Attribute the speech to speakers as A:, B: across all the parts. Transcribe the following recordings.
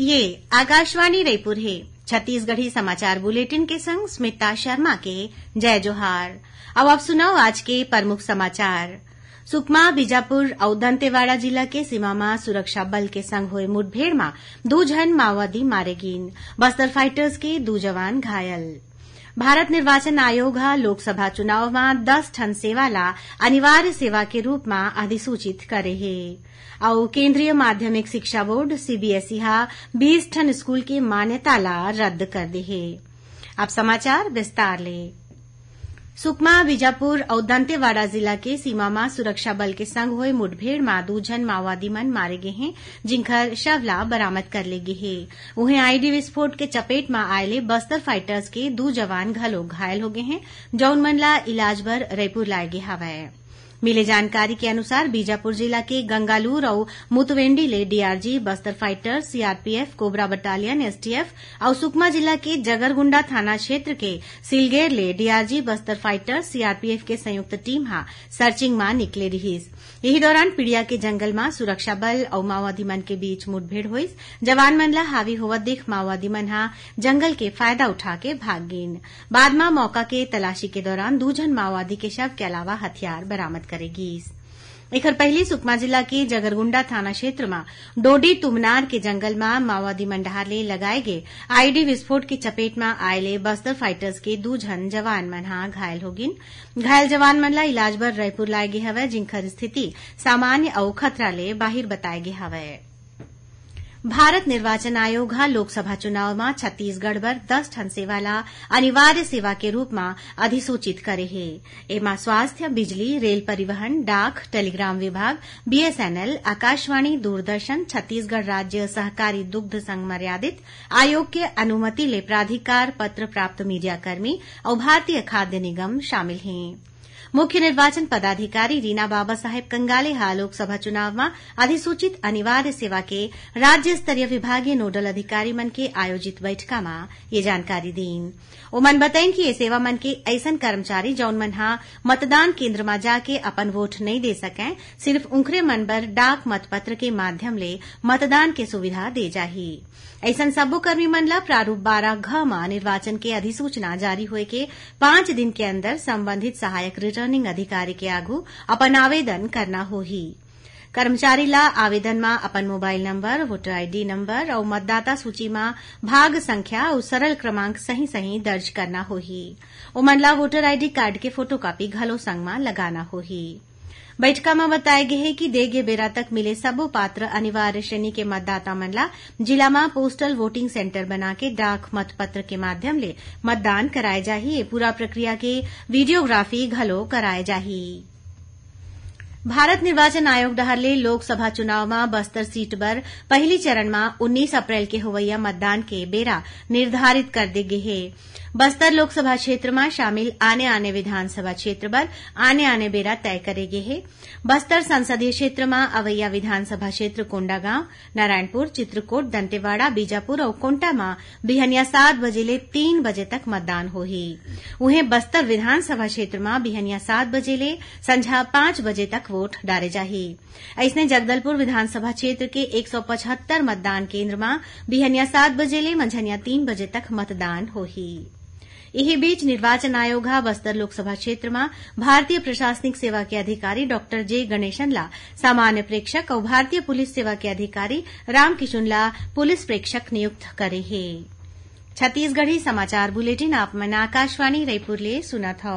A: ये आकाशवाणी रायपुर है छत्तीसगढ़ी समाचार बुलेटिन के संग स्मिता शर्मा के जय जोहार अब आप सुनाओ आज के प्रमुख समाचार सुकमा बीजापुर और दंतेवाड़ा जिला के सीमा में सुरक्षा बल के संग हुए मुठभेड़ में दो जन माओवादी मारे गिन बस्तर फाइटर्स के दो जवान घायल भारत निर्वाचन आयोग लोकसभा चुनाव में दस ठन सेवाला अनिवार्य सेवा के रूप में अधिसूचित करे हे औ केन्द्रीय माध्यमिक शिक्षा बोर्ड सीबीएसई बीस ठन स्कूल के मान्यतालाई रद्द कर दे है सुकमा विजापुर और दंतेवाड़ा जिला के सीमा में सुरक्षा बल के संग हुए मुठभेड़ में दो जन माओवादी मन मारे गए हैं जिनकर शवला बरामद कर ले गए हैं वहीं आईडी विस्फोट के चपेट में आये बस्तर फाइटर्स के दो जवान घलो घायल हो गए हैं जौन मनला इलाज पर रायपुर लाए गए हवाये मिली जानकारी के अनुसार बीजापुर जिला के गंगालूर और मुतवेंडी ले DRG Bastar fighters CRPF Cobra battalion STF और सुकमा जिला के जगरगुंडा थाना क्षेत्र के सिलगेर ले डीआरजी बस्तर फाइटर्स सीआरपीएफ के संयुक्त टीम हा सर्चिंग मां निकले रहीस यही दौरान पीड़िया के जंगल मां सुरक्षा बल और माओवादी मन के बीच मुठभेड़ हुई जवान मन ला हावी होवत देख माओवादी मन हा जंगल के फायदा उठा के भाग गिन बाद मौका के तलाशी के दौरान दूजन माओवादी के शव के अलावा हथियार बरामद करेगी એખર पहली सुकमा जिला के जगरगुंडा थाना क्षेत्र में डोडी तुमनार के जंगल में माओवादी मंडहार ले लगाए गए आईडी विस्फोट की चपेट में आये बस्तर फाइटर्स के दो जन जवान मन घायल हो गिन घायल जवान मन ला इलाज पर रायपुर लाए गए हवे जिनकर स्थिति सामान्य और खतरा ले बाहर बताए गे हवय भारत निर्वाचन आयोग लोकसभा में छत्तीसगढ़ पर दस ठन सेवाला अनिवार्य सेवा के में अधिसूचित करे हे एम स्वास्थ्य बिजली रेल परिवहन डाक टेलीग्राम विभाग बीएसएनएल आकाशवाणी दूरदर्शन छत्तीसगढ़ राज्य सहकारी दुग्ध संघ मर्यादित आयोग के अनुमति ले प्राधिकार पत्र प्राप्त मीडियाकर्मी और भारतीय खाद्य निगम शामिल हैं निर्वाचन पदाधिकारी रीना बाबा साहेब कंगाले કંગાલે लोकसभा चुनाव में अधिसूचित अनिवार्य सेवा के राज्य स्तरीय विभागीय नोडल अधिकारी मन के आयोजित बैठक में ये जानकारी दी ओमन बतायें कि ये सेवा मन के ऐसा कर्मचारी जौन मन हा मतदान केन्द्र में जाके अपन वोट नहीं दे सकें सिर्फ उंखरे मन पर डाक मतपत्र के माध्यम ले मतदान के सुविधा दे जाही ऐसा सब्बो कर्मी मंडला प्रारूप बारह घ निर्वाचन के अधिसूचना जारी हुए के पांच दिन के अंदर संबंधित सहायक रिटर्न रिटर्निंग अधिकारी के आगू अपन आवेदन करना होही कर्मचारी ला आवेदन में अपन mobile number voter ID number और मतदाता सूची में भाग संख्या और सरल क्रमांक सही सही दर्ज करना होही उमनला वोटर आईडी कार्ड के फोटोकॉपी घलो संग में लगाना होही બેઠકામાં બતાય ગયે कि देगे बेरा तक मिले સબો पात्र अनिवार्य श्रेणी के मतदाता मनला जिला में पोस्टल वोटिंग सेंटर बना के डाक मतपत्र के माध्यम ले मतदान कराए जाही पूरा प्रक्रिया के वीडियोग्राफी घलो कराए जाही निर्वाचन आयोग આયોગ लोकसभा चुनाव में बस्तर सीट पर पहली चरण में उन्नीस अप्रैल के होवैया मतदान के बेरा निर्धारित कर देंगे है बस्तर लोकसभा क्षेत्र में शामिल आने आने विधानसभा क्षेत्र पर आने आने बेरा तय करेंगे है बस्तर संसदीय क्षेत्र में अवैया विधानसभा क्षेत्र कोंडागांव नारायणपुर चित्रकोट दंतेवाड़ा बीजापुर और कोंटा में बिहनिया सात बजे ले तीन बजे तक मतदान होही वहीं बस्तर विधानसभा क्षेत्र में बिहनिया सात बजे ले संझा पांच बजे तक वोट डारे जाही अइसने जगदलपुर विधानसभा क्षेत्र के 175 मतदान केन्द्र में बिहनिया सात बजे ले मंझनिया तीन बजे तक मतदान होही इही बीच निर्वाचन आयोग बस्तर लोकसभा क्षेत्र में भारतीय प्रशासनिक सेवा के अधिकारी डॉ जे गणेशनला सामान्य प्रेक्षक और भारतीय पुलिस सेवा के अधिकारी रामकिशुनला पुलिस प्रेक्षक नियुक्त करे है छत्तीसगढ़ी समाचार बुलेटिन आप मन आकाशवाणी रायपुर ले सुना था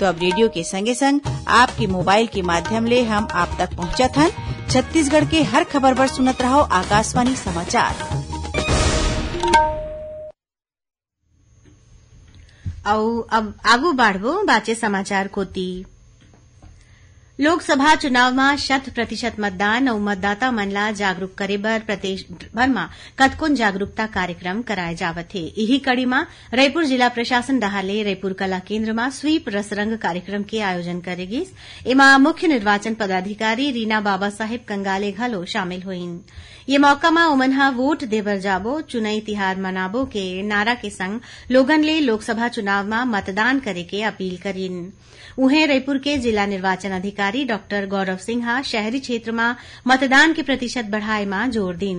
A: तो अब रेडियो के संगे संग आपके मोबाइल के माध्यम ले हम आप तक पहुँचा था छत्तीसगढ़ के हर खबर पर सुनत रहो आकाशवाणी समाचार अब आगू बढ़बो बाचे समाचार कोती लोकसभा चुनाव शत प्रतिशत मतदान और मतदाता ઔ जागरूक करे જાગરૂક प्रदेश भर में કદकोन जागरूकता कार्यक्रम कराए जावत थे इसी कड़ी में रायपुर जिला प्रशासन डहाले रायपुर कला केंद्र में स्वीप रसरंग कार्यक्रम के आयोजन करेगी इमा मुख्य निर्वाचन पदाधिकारी रीना बाबा साहेब कंगाले घलो शामिल हुई ये मौका में उमनहा वोट देवर जाबो चुनाई तिहार मनाबो के नारा के संग लोगन ले लोकसभा चुनाव में मतदान करे के अपील करीन उन्हें रायपुर के जिला निर्वाचन अधिकारी अधिकारी અધિકારી गौरव सिंहा शहरी क्षेत्र में मतदान के प्रतिशत में जोर दीन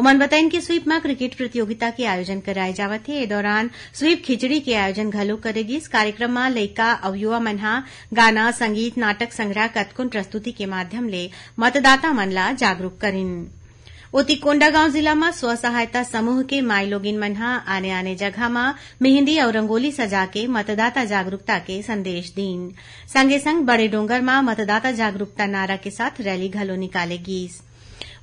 A: ओमन की स्वीप में क्रिकेट प्रतियोगिता के आयोजन कराए जावत थे दौरान स्वीप खिचड़ी के आयोजन घलो करेगी इस कार्यक्रम में लयिका अवयुवा मनहा गाना संगीत नाटक संग्रह कथकुन प्रस्तुति के माध्यम ले मतदाता मनला जागरूक करें कोंडागांव जिला में स्व सहायता समूह के माइलोगिन मनहा आने आने जगह में मेहंदी और रंगोली सजा के मतदाता जागरूकता के संदेश दीन संगे संग बड़े डोंगर में मतदाता जागरूकता नारा के साथ रैली घलो निकाले गीस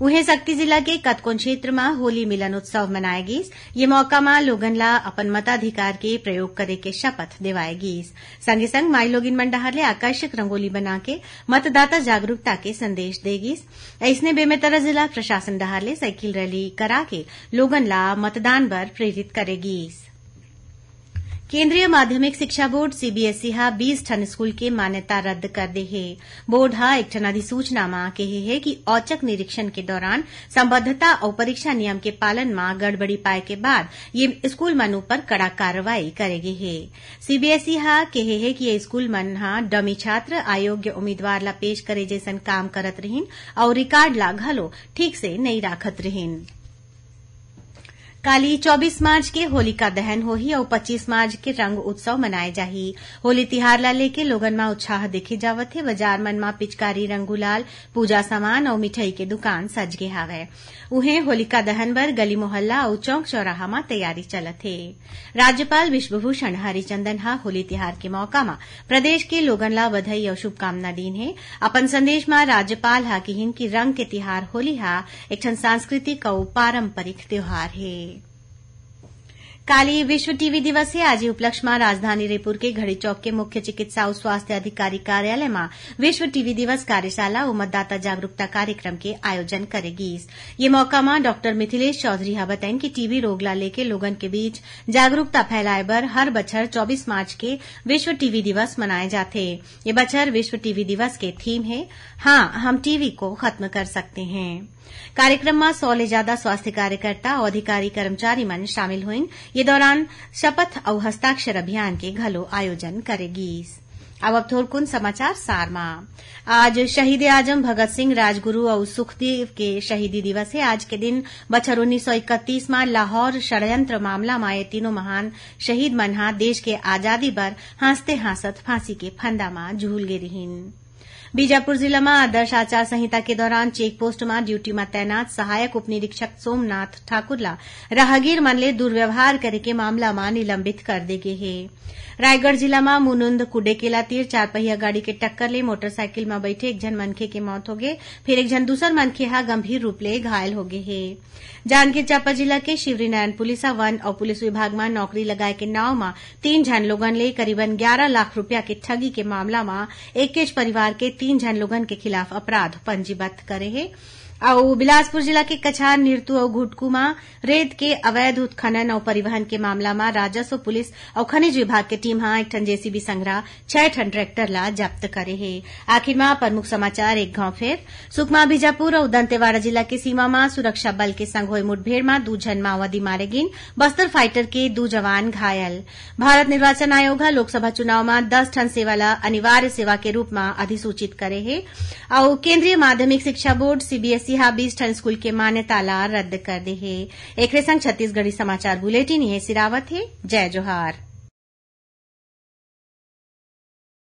A: उहे सक्ती जिला के कतकोन क्षेत्र में होली मिलन उत्सव मनाए गीस ये मौका में लोगन ला अपन मताधिकार के प्रयोग करे के शपथ दिवाए गीस संगे संग माई लोगिन मंडहर ले आकर्षक रंगोली बना के मतदाता जागरूकता के संदेश देगीस ऐसने बेमेतरा जिला प्रशासन डहर ले साइकिल रैली करा के लोगन ला मतदान पर प्रेरित करेगीस केंद्रीय माध्यमिक शिक्षा बोर्ड सीबीएसई e हा बीस ठन स्कूल के मान्यता रद्द कर दे है बोर्ड हा एक ठन अधिसूचना मा कहे है कि औचक निरीक्षण के दौरान संबद्धता और परीक्षा नियम के पालन मा गड़बड़ी पाए के बाद ये स्कूल मन पर कड़ा कार्रवाई करेगी है सीबीएसई e हा कहे है कि ये स्कूल मन हा डमी छात्र अयोग्य उम्मीदवार ला पेश करे जैसन काम करत रहन और रिकॉर्ड ला घलो ठीक से नहीं राखत रहिन काली 24 मार्च के होलिका दहन हो ही और 25 मार्च के रंग उत्सव मनाए जाही होली तिहार ला लेके लोगन में उत्साह देखे जावत हे बाजार मन में पिचकारी रंगुलाल पूजा सामान और मिठाई के दुकान सज हावे उन्हें उहे होलिका दहन पर गली मोहल्ला और चौक चौराहा में तैयारी चलत है राज्यपाल विश्वभूषण हरिचंदन हा होली तिहार के मौका में प्रदेश के लोगन ला बधाई और शुभकामना दीन है अपन संदेश में राज्यपाल हा किहिन की रंग के तिहार होली हा एक सांस्कृतिक और पारंपरिक त्योहार है काली विश्व टीवी दिवस है आज उपलक्ष्य में राजधानी रेपुर के घड़ी चौक के मुख्य चिकित्सा और स्वास्थ्य अधिकारी कार्यालय में विश्व टीवी दिवस कार्यशाला और मतदाता जागरूकता कार्यक्रम के आयोजन करेगी ये मौका में डॉक्टर मिथिलेश चौधरी हा बताएं कि टीवी रोगला लेके लोगन के बीच जागरूकता फैलाये बर हर बछर चौबीस मार्च के विश्व टीवी दिवस मनाये जाते ये बच्चर विश्व टीवी दिवस के थीम है हाँ हम टीवी को खत्म कर सकते हैं सौले ज्यादा स्वास्थ्य कार्यकर्ता और अधिकारी कर्मचारी मन शामिल हुई ये दौरान शपथ और हस्ताक्षर अभियान के घलो आयोजन करेगी अब अब थोड़कुन समाचार सार आज शहीद आजम भगत सिंह राजगुरु और सुखदेव के शहीदी दिवस है आज के दिन बच्चर उन्नीस सौ इकतीस में लाहौर षडयंत्र मामला में ये तीनों महान शहीद मनहा देश के आजादी पर हांसते हांसत फांसी के फंदा में झूल गई आचार संहिता के दौरान चेकपोस्ट में ड्यूटी में तैनात सहायक उप उपनिरीक्षक सोमनाथ ठाकुरला राहगीर मानले दुर्व्यवहार करे के मामला में निलंबित कर देंगे है रायगढ़ जिला में मुनुंद कुडेकेला तीर चार पहिया गाड़ी के टक्कर ले मोटरसाइकिल में बैठे एक जन मनखे की मौत हो गये फिर एक जन दूसर मनखे गंभीर रूप ले घायल हो गए हैं जांजगीर चांपा जिला के शिवरीनारायण पुलिसा वन और पुलिस विभाग में नौकरी लगाए के नाव में तीन जन लोगन ले करीबन ग्यारह लाख रूपया के ठगी के मामला में एक परिवार के तीन जन लोगन के खिलाफ अपराध पंजीबद्ध करे गए आउ बिलासपुर जिला के कछार निरतू और घुटकू में रेत के अवैध उत्खनन और परिवहन के मामला में राजस्व पुलिस और खनिज विभाग के टीम हां एक ठन जेसीबी संग्रह छह ठन ट्रैक्टर ला जब्त करे है आखिर में प्रमुख समाचार एक गांव फिर सुकमा बीजापुर और दंतेवाड़ा जिला के सीमा में सुरक्षा बल के संग हुई मुठभेड़ में दू जन माओवादी मारे गिन बस्तर फाइटर के दू जवान घायल भारत निर्वाचन आयोग लोकसभा चुनाव में दस ठन सेवा ला अनिवार्य सेवा के रूप में अधिसूचित करे हे और केन्द्रीय माध्यमिक शिक्षा बोर्ड सीबीएसई सिहाबी ठन स्कूल के मान्यता ला रद्द कर दे है एक संग छत्तीसगढ़ी समाचार बुलेटिन ये सिरावत है जय जोहार